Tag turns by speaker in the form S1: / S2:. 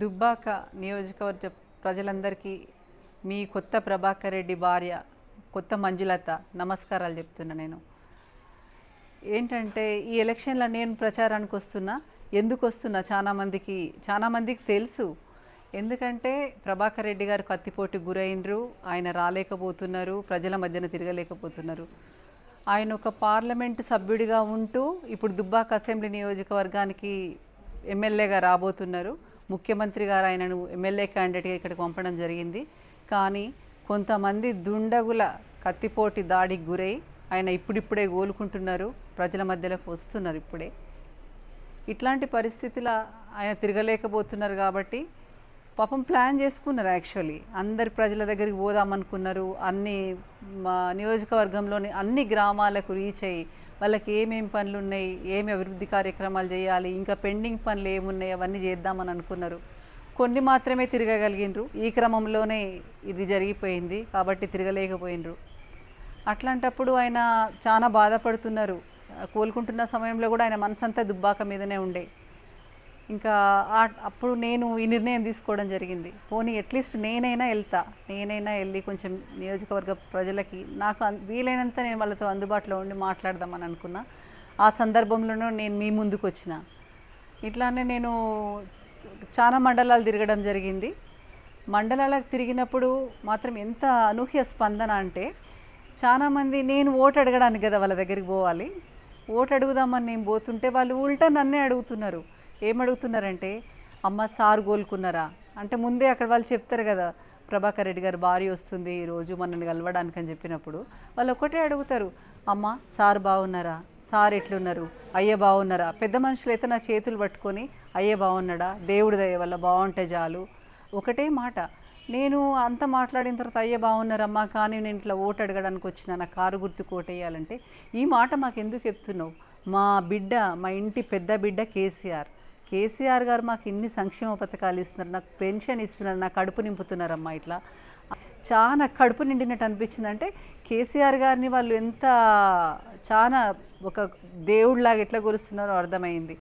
S1: దుబ్బాక నియోజకవర్గ ప్రజలందరికీ మీ కొత్త ప్రభాకర్ రెడ్డి భార్య కొత్త మంజులత నమస్కారాలు చెప్తున్నా నేను ఏంటంటే ఈ ఎలక్షన్లో నేను ప్రచారానికి వస్తున్నా ఎందుకు వస్తున్నా చాలామందికి చాలామందికి తెలుసు ఎందుకంటే ప్రభాకర్ రెడ్డి గారు కత్తిపోటు గురైనరు ఆయన రాలేకపోతున్నారు ప్రజల మధ్యన తిరగలేకపోతున్నారు ఆయన ఒక పార్లమెంటు సభ్యుడిగా ఉంటూ ఇప్పుడు దుబ్బాక అసెంబ్లీ నియోజకవర్గానికి ఎమ్మెల్యేగా రాబోతున్నారు ముఖ్యమంత్రి గారు ఆయనను ఎమ్మెల్యే క్యాండిడేట్గా ఇక్కడికి పంపడం జరిగింది కానీ కొంతమంది దుండగుల కత్తిపోటి దాడికి గురై ఆయన ఇప్పుడిప్పుడే గోలుకుంటున్నారు ప్రజల మధ్యలోకి వస్తున్నారు ఇప్పుడే ఇట్లాంటి పరిస్థితుల ఆయన తిరగలేకపోతున్నారు కాబట్టి పాపం ప్లాన్ చేసుకున్నారు యాక్చువల్లీ అందరి ప్రజల దగ్గరికి పోదామనుకున్నారు అన్ని మా నియోజకవర్గంలోని అన్ని గ్రామాలకు రీచ్ అయ్యి వాళ్ళకి ఏమేమి పనులు ఉన్నాయి ఏమి అభివృద్ధి కార్యక్రమాలు చేయాలి ఇంకా పెండింగ్ పనులు ఏమున్నాయి అవన్నీ చేద్దామని అనుకున్నారు కొన్ని మాత్రమే తిరగగలిగినరు ఈ క్రమంలోనే ఇది జరిగిపోయింది కాబట్టి తిరగలేకపోయినరు అట్లాంటప్పుడు ఆయన చాలా బాధపడుతున్నారు కోలుకుంటున్న సమయంలో కూడా ఆయన మనసంతా దుబ్బాక మీదనే ఉండే ఇంకా అప్పుడు నేను ఈ నిర్ణయం తీసుకోవడం జరిగింది పోనీ అట్లీస్ట్ నేనైనా వెళ్తా నేనైనా వెళ్ళి కొంచెం నియోజకవర్గ ప్రజలకి నాకు వీలైనంత నేను వాళ్ళతో అందుబాటులో ఉండి మాట్లాడదామని అనుకున్నా ఆ సందర్భంలోనూ నేను మీ ముందుకు వచ్చిన ఇట్లానే నేను చాలా మండలాలు తిరగడం జరిగింది మండలాలకు తిరిగినప్పుడు మాత్రం ఎంత అనూహ్య స్పందన అంటే చాలామంది నేను ఓటు అడగడానికి కదా వాళ్ళ దగ్గరికి పోవాలి ఓటు అడుగుదామని నేను పోతుంటే వాళ్ళు ఉల్టా నన్నే అడుగుతున్నారు ఏమడుగుతున్నారంటే అమ్మ సార్ కోలుకున్నారా అంటే ముందే అక్కడ వాళ్ళు చెప్తారు కదా ప్రభాకర్ రెడ్డి గారు భార్య వస్తుంది ఈరోజు మనల్ని కలవడానికి అని చెప్పినప్పుడు వాళ్ళు ఒకటే అడుగుతారు అమ్మ సార్ బాగున్నారా సార్ ఎట్లున్నారు అయ్య బాగున్నారా పెద్ద మనుషులైతే నా చేతులు పట్టుకొని అయ్య బాగున్నాడా దేవుడి దయ వల్ల బాగుంటే చాలు ఒకటే మాట నేను అంత మాట్లాడిన తర్వాత అయ్య బాగున్నారమ్మా కానీ నేను ఇంట్లో ఓటు అడగడానికి వచ్చిన నా కారు గుర్తు కోటేయాలంటే ఈ మాట మాకు ఎందుకు చెప్తున్నావు మా బిడ్డ మా ఇంటి పెద్ద బిడ్డ కేసీఆర్ కేసీఆర్ గారు మాకు ఇన్ని సంక్షేమ పథకాలు ఇస్తున్నారు నాకు పెన్షన్ ఇస్తున్నారు నాకు కడుపు నింపుతున్నారమ్మా ఇట్లా చాలా కడుపు నిండినట్టు అనిపించింది అంటే కేసీఆర్ గారిని వాళ్ళు ఎంత చాలా ఒక దేవుడిలాగా ఎట్లా కొలుస్తున్నారో అర్థమైంది